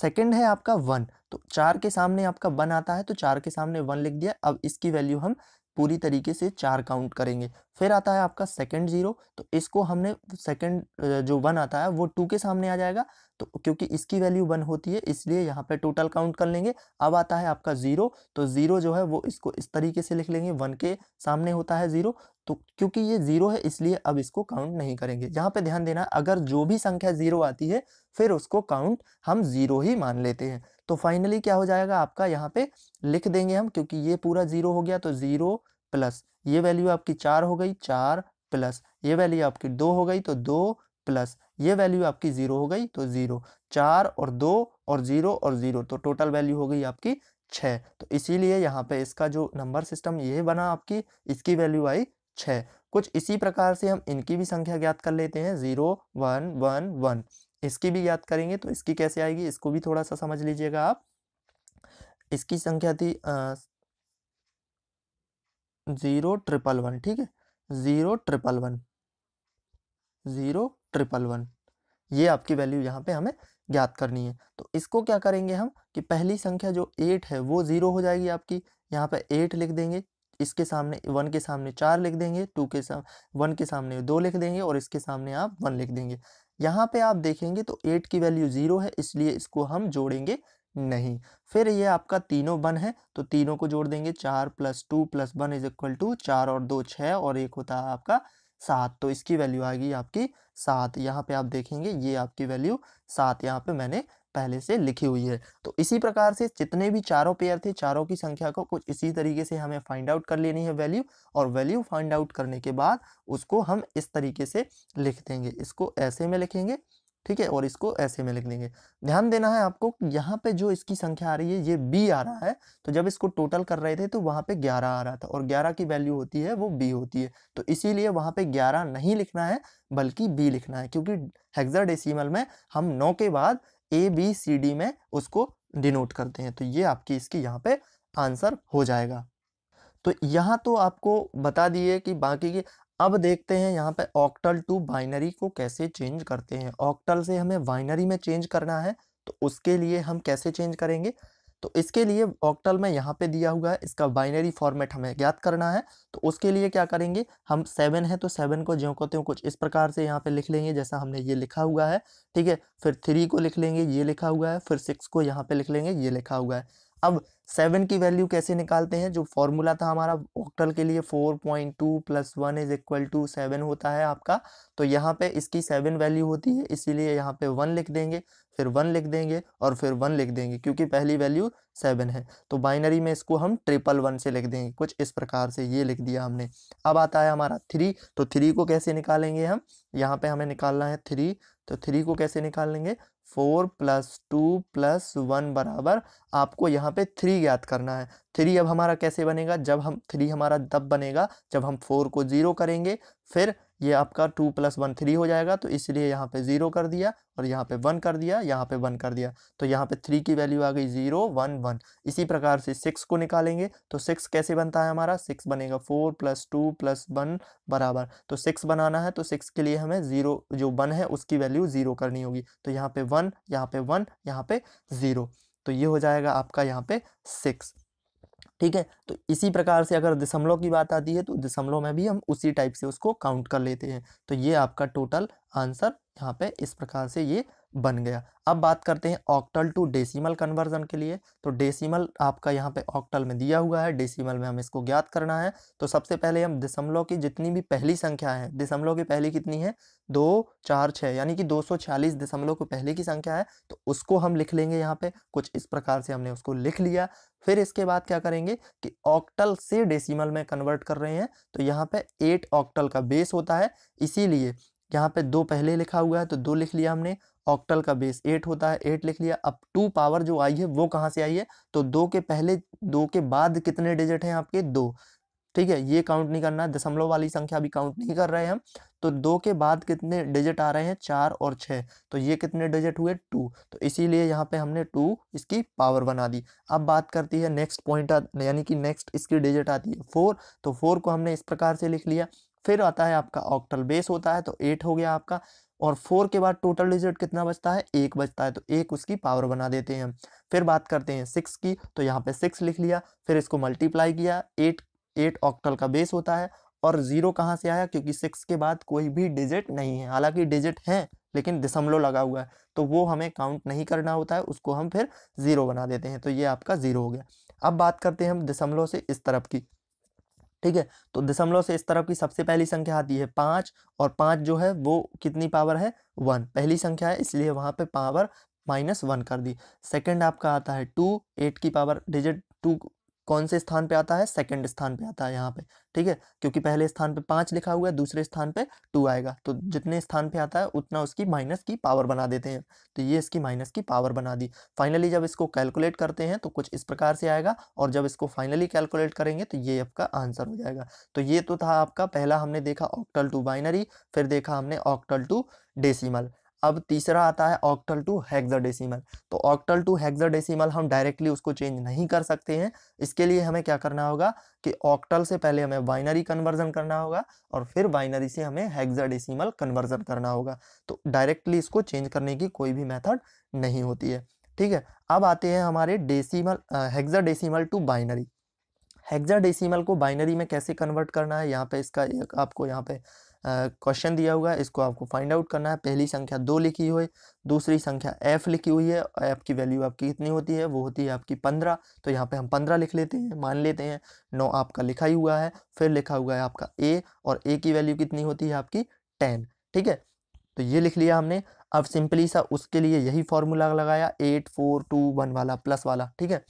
सेकंड है आपका वन तो चार के सामने आपका वन आता है तो चार के सामने वन लिख दिया अब इसकी वैल्यू हम पूरी तरीके से चार काउंट करेंगे फिर आता है आपका सेकंड जीरो तो इसको हमने सेकंड जो वन आता है वो टू के सामने आ जाएगा तो क्योंकि इसकी वैल्यू वन होती है इसलिए यहाँ पे टोटल काउंट कर लेंगे अब आता है आपका ज़ीरो तो ज़ीरो जो है वो इसको इस तरीके से लिख लेंगे वन के सामने होता है ज़ीरो तो क्योंकि ये ज़ीरो है इसलिए अब इसको काउंट नहीं करेंगे यहाँ पे ध्यान देना अगर जो भी संख्या ज़ीरो आती है फिर उसको काउंट हम ज़ीरो ही मान लेते हैं तो फाइनली क्या हो जाएगा आपका यहाँ पे लिख देंगे हम क्योंकि ये पूरा जीरो हो गया तो जीरो प्लस ये वैल्यू आपकी चार हो गई चार प्लस ये वैल्यू आपकी दो हो गई तो दो प्लस ये वैल्यू आपकी जीरो हो गई तो जीरो चार और दो और जीरो और जीरो तो टोटल वैल्यू हो गई आपकी छः तो इसीलिए यहाँ पे इसका जो नंबर सिस्टम ये बना आपकी इसकी वैल्यू आई छः कुछ इसी प्रकार से हम इनकी भी संख्या ज्ञात कर लेते हैं जीरो वन वन वन इसकी भी याद करेंगे तो इसकी कैसे आएगी इसको भी थोड़ा सा समझ लीजिएगा आप इसकी संख्या थी ज़ीरो ट्रिपल वन ठीक है zero triple one zero triple one ये आपकी वैल्यू यहाँ पे हमें ज्ञात करनी है तो इसको क्या करेंगे हम कि पहली संख्या जो एट है वो ज़ीरो हो जाएगी आपकी यहाँ पे एट लिख देंगे इसके सामने वन के सामने चार लिख देंगे टू के सामने वन के सामने दो लिख देंगे और इसके सामने आप वन लिख देंगे यहाँ पे आप देखेंगे तो एट की वैल्यू ज़ीरो है इसलिए इसको हम जोड़ेंगे नहीं फिर ये आपका तीनों वन है तो तीनों को जोड़ देंगे चार plus two plus one is equal to चार और दो छः और एक होता है आपका सात तो इसकी वैल्यू आएगी आपकी सात यहाँ पे आप देखेंगे ये आपकी वैल्यू सात यहाँ पे मैंने पहले से लिखी हुई है तो इसी प्रकार से जितने भी चारों पेयर थे चारों की संख्या को कुछ इसी तरीके से हमें फाइंड आउट कर लेनी है वैल्यू और वैल्यू फाइंड आउट करने के बाद उसको हम इस तरीके से लिख देंगे इसको ऐसे में लिखेंगे ठीक है और इसको ऐसे में लिख देंगे ध्यान देना है आपको यहाँ पे जो इसकी संख्या आ रही है ये बी आ रहा है तो जब इसको टोटल कर रहे थे तो वहाँ पे 11 आ रहा था और 11 की वैल्यू होती है वो बी होती है तो इसीलिए वहाँ पे 11 नहीं लिखना है बल्कि बी लिखना है क्योंकि हेक्साडेसिमल में हम नौ के बाद ए बी सी डी में उसको डिनोट करते हैं तो ये आपकी इसकी यहाँ पे आंसर हो जाएगा तो यहाँ तो आपको बता दिए कि बाकी की अब देखते हैं यहाँ पे ऑक्टल टू बाइनरी को कैसे चेंज करते हैं ऑक्टल से हमें बाइनरी में चेंज करना है तो उसके लिए हम कैसे चेंज करेंगे तो इसके लिए ऑक्टल में यहाँ पे दिया हुआ है इसका बाइनरी फॉर्मेट हमें ज्ञात करना है तो उसके लिए क्या करेंगे हम सेवन है तो सेवन को ज्यों को त्यों कुछ इस प्रकार से यहाँ पे लिख लेंगे जैसा हमने ये लिखा हुआ है ठीक है फिर थ्री को लिख लेंगे ये लिखा हुआ है फिर सिक्स को यहाँ पे लिख लेंगे ये लिखा हुआ है अब सेवन की वैल्यू कैसे निकालते हैं जो फॉर्मूला था हमारा ऑक्टल के लिए four point two plus one is equal to seven होता है आपका तो यहाँ पे इसकी सेवन वैल्यू होती है इसीलिए यहाँ पे वन लिख देंगे फिर वन लिख देंगे और फिर वन लिख देंगे क्योंकि पहली वैल्यू सेवन है तो बाइनरी में इसको हम ट्रिपल वन से लिख देंगे कुछ इस प्रकार से ये लिख दिया हमने अब आता है हमारा थ्री तो थ्री को कैसे निकालेंगे हम यहाँ पे हमें निकालना है थ्री तो थ्री को कैसे निकाल लेंगे four plus two plus one बराबर आपको यहाँ पे थ्री ज्ञात करना है थ्री अब हमारा कैसे बनेगा जब हम थ्री हमारा तब बनेगा जब हम फोर को ज़ीरो करेंगे फिर ये आपका टू प्लस वन थ्री हो जाएगा तो इसलिए यहाँ पे ज़ीरो कर दिया और यहाँ पे वन कर दिया यहाँ पे वन कर दिया तो यहाँ पे थ्री की वैल्यू आ गई ज़ीरो वन वन इसी प्रकार से सिक्स को निकालेंगे तो सिक्स कैसे बनता है हमारा सिक्स बनेगा four plus two plus one बराबर तो सिक्स बनाना है तो सिक्स के लिए हमें ज़ीरो जो वन है उसकी वैल्यू ज़ीरो करनी होगी तो यहाँ पे वन वन यहाँ पे वन यहाँ पे ज़ीरो तो ये हो जाएगा आपका यहाँ पे सिक्स ठीक है तो इसी प्रकार से अगर दशमलव की बात आती है तो दशमलव में भी हम उसी टाइप से उसको काउंट कर लेते हैं तो ये आपका टोटल आंसर यहाँ पे इस प्रकार से ये बन गया अब बात करते हैं ऑक्टल टू डेसिमल कन्वर्जन के लिए तो डेसिमल आपका यहाँ पे ऑक्टल में दिया हुआ है डेसिमल में हम इसको ज्ञात करना है तो सबसे पहले हम दशमलव की जितनी भी पहली संख्या है दशमलव की पहली कितनी है दो चार छः यानी कि दो सौ छियालीस दशमलव को पहली की संख्या है तो उसको हम लिख लेंगे यहाँ पे कुछ इस प्रकार से हमने उसको लिख लिया फिर इसके बाद क्या करेंगे कि ऑक्टल से डेसिमल में कन्वर्ट कर रहे हैं तो यहाँ पे एट ऑक्टल का बेस होता है इसीलिए यहाँ पे दो पहले लिखा हुआ है तो दो लिख लिया हमने ऑक्टल का बेस एट होता है एट लिख लिया अब टू पावर जो आई है वो कहाँ से आई है तो दो के पहले दो के बाद कितने डिजिट हैं आपके दो ठीक है ये काउंट नहीं करना दशमलव वाली संख्या अभी काउंट नहीं कर रहे हैं हम तो दो के बाद कितने डिजिट आ रहे हैं चार और छः तो ये कितने डिजिट हुए टू तो इसीलिए यहाँ पे हमने टू इसकी पावर बना दी अब बात करती है नेक्स्ट पॉइंट यानी कि नेक्स्ट इसकी डिजिट आती है फोर तो फोर को हमने इस प्रकार से लिख लिया फिर आता है आपका ऑक्टल बेस होता है तो एट हो गया आपका और फोर के बाद टोटल डिजिट कितना बचता है एक बचता है तो एक उसकी पावर बना देते हैं फिर बात करते हैं सिक्स की तो यहाँ पे सिक्स लिख लिया फिर इसको मल्टीप्लाई किया एट एट ऑक्टल का बेस होता है और ज़ीरो कहाँ से आया क्योंकि सिक्स के बाद कोई भी डिजिट नहीं है हालांकि डिजिट है लेकिन दिसमलो लगा हुआ है तो वो हमें काउंट नहीं करना होता है उसको हम फिर ज़ीरो बना देते हैं तो ये आपका ज़ीरो हो गया अब बात करते हैं हम दिसमलो से इस तरफ की ठीक है तो दशमलव से इस तरफ की सबसे पहली संख्या आती है पांच और पांच जो है वो कितनी पावर है वन पहली संख्या है इसलिए वहां पे पावर माइनस वन कर दी सेकंड आपका आता है टू एट की पावर डिजिट टू कौन से स्थान पे आता है सेकंड स्थान पे आता है यहाँ पे ठीक है क्योंकि पहले स्थान पे पांच लिखा हुआ है दूसरे स्थान पे टू आएगा तो जितने स्थान पे आता है उतना उसकी माइनस की पावर बना देते हैं तो ये इसकी माइनस की पावर बना दी फाइनली जब इसको कैलकुलेट करते हैं तो कुछ इस प्रकार से आएगा और जब इसको फाइनली कैलकुलेट करेंगे तो ये आपका आंसर हो जाएगा तो ये तो था आपका पहला हमने देखा ऑक्टल टू बाइनरी फिर देखा हमने ऑक्टल टू डेसीमल अब तीसरा आता है ऑक्टल टू हेक्साडेसिमल तो ऑक्टल टू हेक्साडेसिमल हम डायरेक्टली उसको चेंज नहीं कर सकते हैं इसके लिए हमें क्या करना होगा कि ऑक्टल से पहले हमें बाइनरी कन्वर्जन करना होगा और फिर बाइनरी से हमें हेक्साडेसिमल कन्वर्जन करना होगा तो डायरेक्टली इसको चेंज करने की कोई भी मेथड नहीं होती है ठीक है अब आते हैं हमारे decimal decimal to binary decimal को बाइनरी में कैसे कन्वर्ट करना है यहाँ पे इसका आपको यहाँ पे क्वेश्चन दिया हुआ है इसको आपको फाइंड आउट करना है पहली संख्या दो लिखी हुई दूसरी संख्या एफ लिखी हुई है एफ की वैल्यू आपकी कितनी होती है वो होती है आपकी पंद्रह तो यहाँ पे हम पंद्रह लिख लेते हैं मान लेते हैं नौ आपका लिखा ही हुआ है फिर लिखा हुआ है आपका ए और ए की वैल्यू कितनी होती है आपकी टेन ठीक है तो ये लिख लिया हमने अब सिंपली सा उसके लिए यही फॉर्मूला लगाया एट फोर टू वन वाला प्लस वाला ठीक है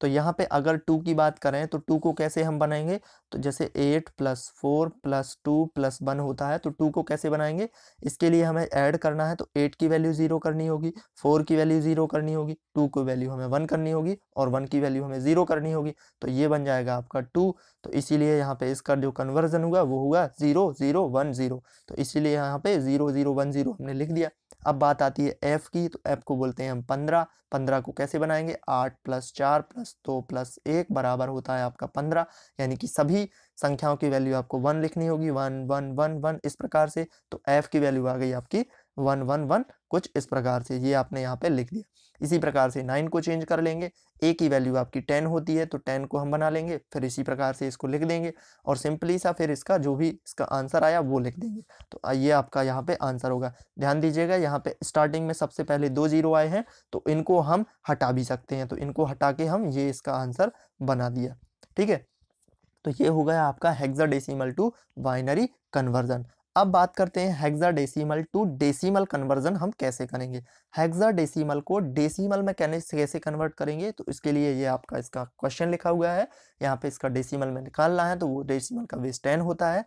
तो यहाँ पे अगर टू की बात करें तो टू को कैसे हम बनाएंगे तो जैसे eight plus four plus two plus one होता है तो टू को कैसे बनाएंगे इसके लिए हमें ऐड करना है तो एट की वैल्यू ज़ीरो करनी होगी फोर की वैल्यू ज़ीरो करनी होगी टू की वैल्यू हमें वन करनी होगी और वन की वैल्यू हमें ज़ीरो करनी होगी तो ये बन जाएगा आपका टू तो इसीलिए यहाँ पे इसका जो कन्वर्जन हुआ वो हुआ ज़ीरो ज़ीरो वन ज़ीरो तो इसीलिए यहाँ पे ज़ीरो ज़ीरो वन ज़ीरो हमने लिख दिया अब बात आती है एफ की तो एफ को बोलते हैं हम पंद्रह पंद्रह को कैसे बनाएंगे आठ प्लस चार प्लस दो प्लस एक बराबर होता है आपका पंद्रह यानी कि सभी संख्याओं की वैल्यू आपको वन लिखनी होगी वन वन वन वन इस प्रकार से तो एफ की वैल्यू आ गई आपकी वन वन वन कुछ इस प्रकार से ये आपने यहाँ पे लिख दिया इसी प्रकार से नाइन को चेंज कर लेंगे ए की वैल्यू आपकी टेन होती है तो टेन को हम बना लेंगे फिर इसी प्रकार से इसको लिख देंगे और सिंपली सा फिर इसका जो भी इसका आंसर आया वो लिख देंगे तो ये आपका यहाँ पे आंसर होगा ध्यान दीजिएगा यहाँ पे स्टार्टिंग में सबसे पहले दो जीरो आए हैं तो इनको हम हटा भी सकते हैं तो इनको हटा के हम ये इसका आंसर बना दिया ठीक है तो ये हो गया आपका हेक्साडेसिमल टू बाइनरी कन्वर्जन अब बात करते हैं hexadecimal to decimal conversion हम कैसे करेंगे हेक्सा डेसीमल को डेसीमल में कहने से कैसे कन्वर्ट करेंगे तो इसके लिए ये आपका इसका क्वेश्चन लिखा हुआ है यहाँ पे इसका डेसीमल में निकालना है तो वो डेसीमल का बेस टेन होता है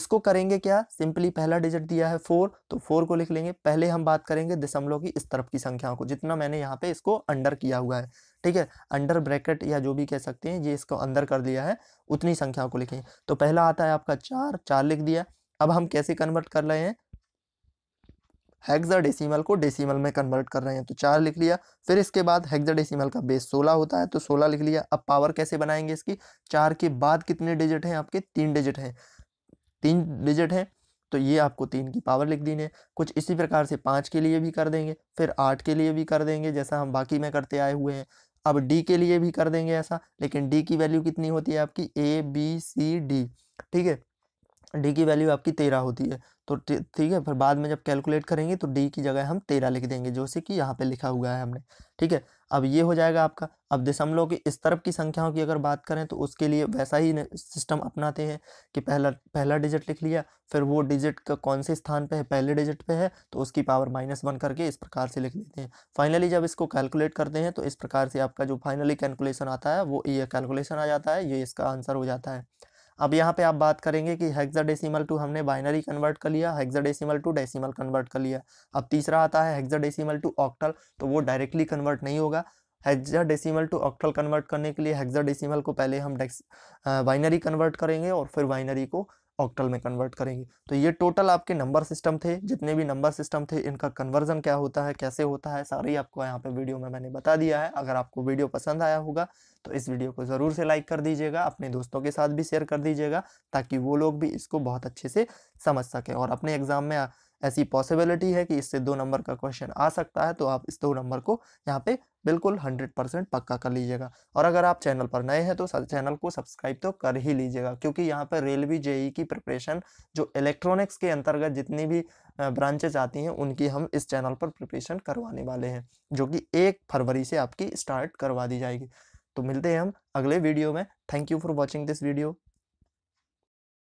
इसको करेंगे क्या सिंपली पहला डिजिट दिया है फोर तो फोर को लिख लेंगे पहले हम बात करेंगे दशमलव की इस तरफ की संख्याओं को जितना मैंने यहाँ पे इसको अंडर किया हुआ है ठीक है अंडर ब्रैकेट या जो भी कह सकते हैं ये इसको अंदर कर दिया है उतनी संख्याओं को लिखेंगे तो पहला आता है आपका चार चार लिख दिया अब हम कैसे कन्वर्ट कर रहे हैं हेक्साडेसिमल को डेसिमल में कन्वर्ट कर रहे हैं तो चार लिख लिया फिर इसके बाद हेक्साडेसिमल का बेस सोलह होता है तो सोलह लिख लिया अब पावर कैसे बनाएंगे इसकी चार के बाद कितने डिजिट हैं आपके तीन डिजिट हैं तीन डिजिट हैं तो ये आपको तीन की पावर लिख है कुछ इसी प्रकार से पाँच के लिए भी कर देंगे फिर आठ के लिए भी कर देंगे जैसा हम बाकी में करते आए हुए हैं अब डी के लिए भी कर देंगे ऐसा लेकिन डी की वैल्यू कितनी होती है आपकी ए बी सी डी ठीक है डी की वैल्यू आपकी तेरह होती है तो ठीक है फिर बाद में जब कैलकुलेट करेंगे तो डी की जगह हम तेरह लिख देंगे जो से कि यहाँ पे लिखा हुआ है हमने ठीक है अब ये हो जाएगा आपका अब दशमलव की इस तरफ की संख्याओं की अगर बात करें तो उसके लिए वैसा ही सिस्टम अपनाते हैं कि पहला पहला डिजिट लिख लिया फिर वो डिजिट का कौन से स्थान पे है पहले डिजिट पे है तो उसकी पावर माइनस वन करके इस प्रकार से लिख लेते हैं फाइनली जब इसको कैलकुलेट करते हैं तो इस प्रकार से आपका जो फाइनली कैलकुलेशन आता है वो ये कैलकुलेशन आ जाता है ये इसका आंसर हो जाता है अब यहाँ पे आप बात करेंगे कि हेक्साडेसिमल टू हमने बाइनरी कन्वर्ट कर लिया हेक्साडेसिमल टू डेसिमल कन्वर्ट कर लिया अब तीसरा आता है हेक्साडेसिमल टू ऑक्टल तो वो डायरेक्टली कन्वर्ट नहीं होगा हेक्साडेसिमल टू ऑक्टल कन्वर्ट करने के लिए हेक्साडेसिमल को पहले हम डेक्स बाइनरी कन्वर्ट करेंगे और फिर बाइनरी को ऑक्टल में कन्वर्ट करेंगे तो ये टोटल आपके नंबर सिस्टम थे जितने भी नंबर सिस्टम थे इनका कन्वर्जन क्या होता है कैसे होता है सारी आपको यहाँ पे वीडियो में मैंने बता दिया है अगर आपको वीडियो पसंद आया होगा तो इस वीडियो को ज़रूर से लाइक कर दीजिएगा अपने दोस्तों के साथ भी शेयर कर दीजिएगा ताकि वो लोग भी इसको बहुत अच्छे से समझ सकें और अपने एग्ज़ाम में ऐसी पॉसिबिलिटी है कि इससे दो नंबर का क्वेश्चन आ सकता है तो आप इस दो नंबर को यहाँ पे बिल्कुल हंड्रेड परसेंट पक्का कर लीजिएगा और अगर आप चैनल पर नए हैं तो चैनल को सब्सक्राइब तो कर ही लीजिएगा क्योंकि यहाँ पर रेलवे जेई e की प्रिपरेशन जो इलेक्ट्रॉनिक्स के अंतर्गत जितनी भी ब्रांचेज आती हैं उनकी हम इस चैनल पर प्रिपरेशन करवाने वाले हैं जो कि एक फरवरी से आपकी स्टार्ट करवा दी जाएगी तो मिलते हैं हम अगले वीडियो में thank you for watching this video